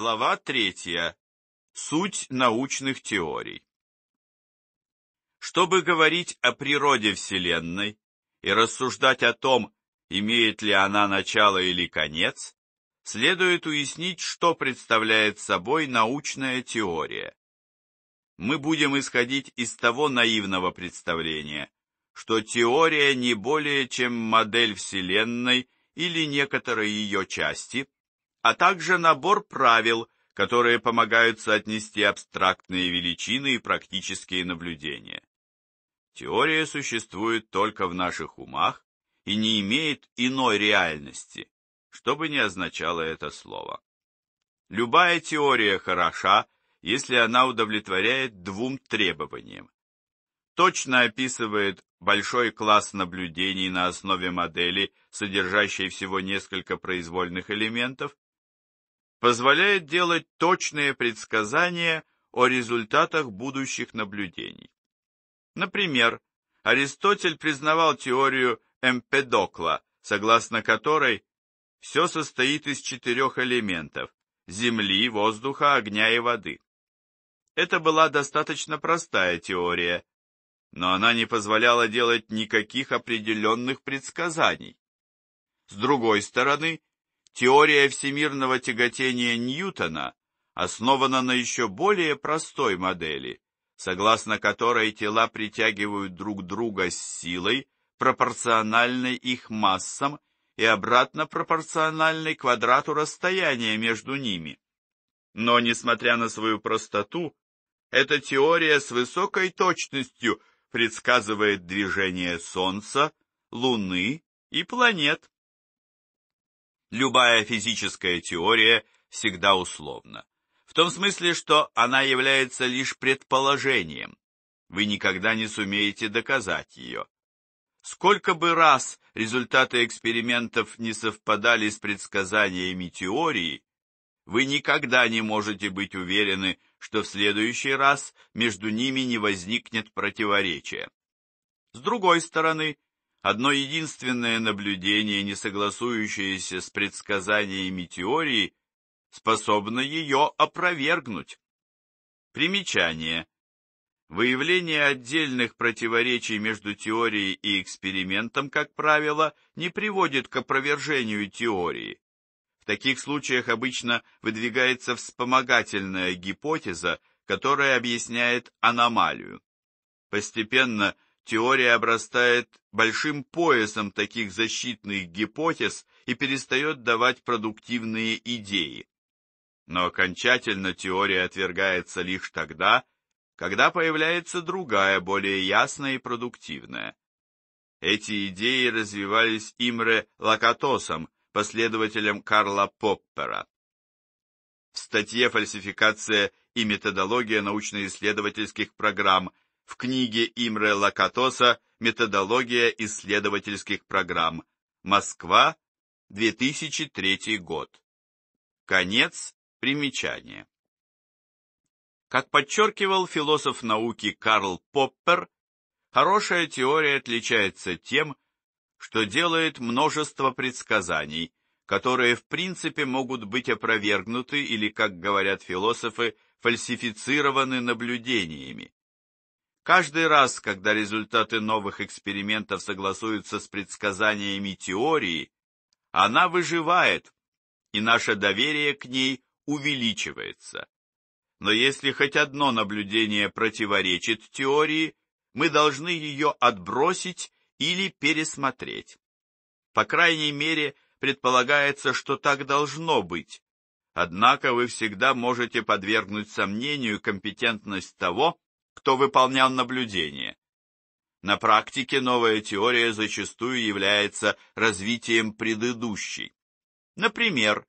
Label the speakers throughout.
Speaker 1: Глава третья. Суть научных теорий. Чтобы говорить о природе Вселенной и рассуждать о том, имеет ли она начало или конец, следует уяснить, что представляет собой научная теория. Мы будем исходить из того наивного представления, что теория не более чем модель Вселенной или некоторой ее части – а также набор правил, которые помогают соотнести абстрактные величины и практические наблюдения. Теория существует только в наших умах и не имеет иной реальности, что бы ни означало это слово. Любая теория хороша, если она удовлетворяет двум требованиям. Точно описывает большой класс наблюдений на основе модели, содержащей всего несколько произвольных элементов, позволяет делать точные предсказания о результатах будущих наблюдений. Например, Аристотель признавал теорию Эмпедокла, согласно которой все состоит из четырех элементов – земли, воздуха, огня и воды. Это была достаточно простая теория, но она не позволяла делать никаких определенных предсказаний. С другой стороны, Теория всемирного тяготения Ньютона основана на еще более простой модели, согласно которой тела притягивают друг друга с силой, пропорциональной их массам и обратно пропорциональной квадрату расстояния между ними. Но, несмотря на свою простоту, эта теория с высокой точностью предсказывает движение Солнца, Луны и планет. Любая физическая теория всегда условна. В том смысле, что она является лишь предположением. Вы никогда не сумеете доказать ее. Сколько бы раз результаты экспериментов не совпадали с предсказаниями теории, вы никогда не можете быть уверены, что в следующий раз между ними не возникнет противоречия. С другой стороны, Одно единственное наблюдение, не согласующееся с предсказаниями теории, способно ее опровергнуть. Примечание. Выявление отдельных противоречий между теорией и экспериментом, как правило, не приводит к опровержению теории. В таких случаях обычно выдвигается вспомогательная гипотеза, которая объясняет аномалию. Постепенно теория обрастает большим поясом таких защитных гипотез и перестает давать продуктивные идеи. Но окончательно теория отвергается лишь тогда, когда появляется другая, более ясная и продуктивная. Эти идеи развивались Имре Лакатосом, последователем Карла Поппера. В статье «Фальсификация и методология научно-исследовательских программ» в книге Имре Лакатоса «Методология исследовательских программ. Москва, 2003 год». Конец примечания. Как подчеркивал философ науки Карл Поппер, хорошая теория отличается тем, что делает множество предсказаний, которые в принципе могут быть опровергнуты или, как говорят философы, фальсифицированы наблюдениями. Каждый раз, когда результаты новых экспериментов согласуются с предсказаниями теории, она выживает, и наше доверие к ней увеличивается. Но если хоть одно наблюдение противоречит теории, мы должны ее отбросить или пересмотреть. По крайней мере, предполагается, что так должно быть. Однако вы всегда можете подвергнуть сомнению компетентность того, кто выполнял наблюдение. На практике новая теория зачастую является развитием предыдущей. Например,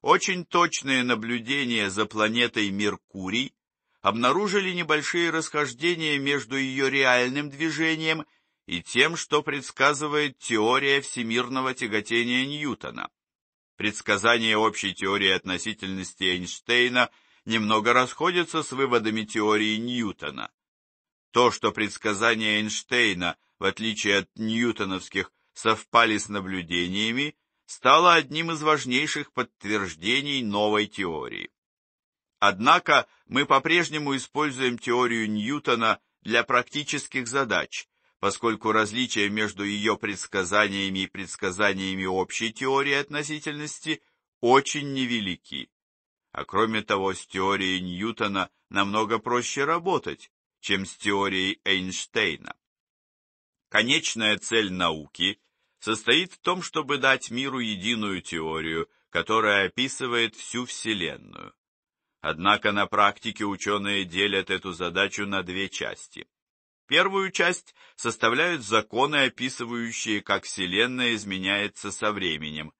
Speaker 1: очень точные наблюдения за планетой Меркурий обнаружили небольшие расхождения между ее реальным движением и тем, что предсказывает теория всемирного тяготения Ньютона. Предсказание общей теории относительности Эйнштейна – немного расходится с выводами теории Ньютона. То, что предсказания Эйнштейна, в отличие от ньютоновских, совпали с наблюдениями, стало одним из важнейших подтверждений новой теории. Однако мы по-прежнему используем теорию Ньютона для практических задач, поскольку различия между ее предсказаниями и предсказаниями общей теории относительности очень невелики. А кроме того, с теорией Ньютона намного проще работать, чем с теорией Эйнштейна. Конечная цель науки состоит в том, чтобы дать миру единую теорию, которая описывает всю Вселенную. Однако на практике ученые делят эту задачу на две части. Первую часть составляют законы, описывающие, как Вселенная изменяется со временем,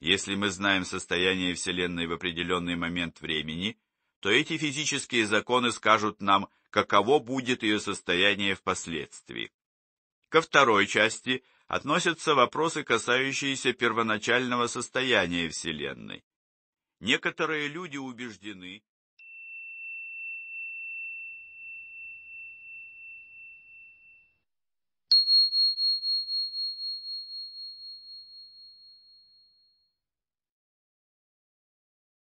Speaker 1: если мы знаем состояние Вселенной в определенный момент времени, то эти физические законы скажут нам, каково будет ее состояние впоследствии. Ко второй части относятся вопросы, касающиеся первоначального состояния Вселенной. Некоторые люди убеждены,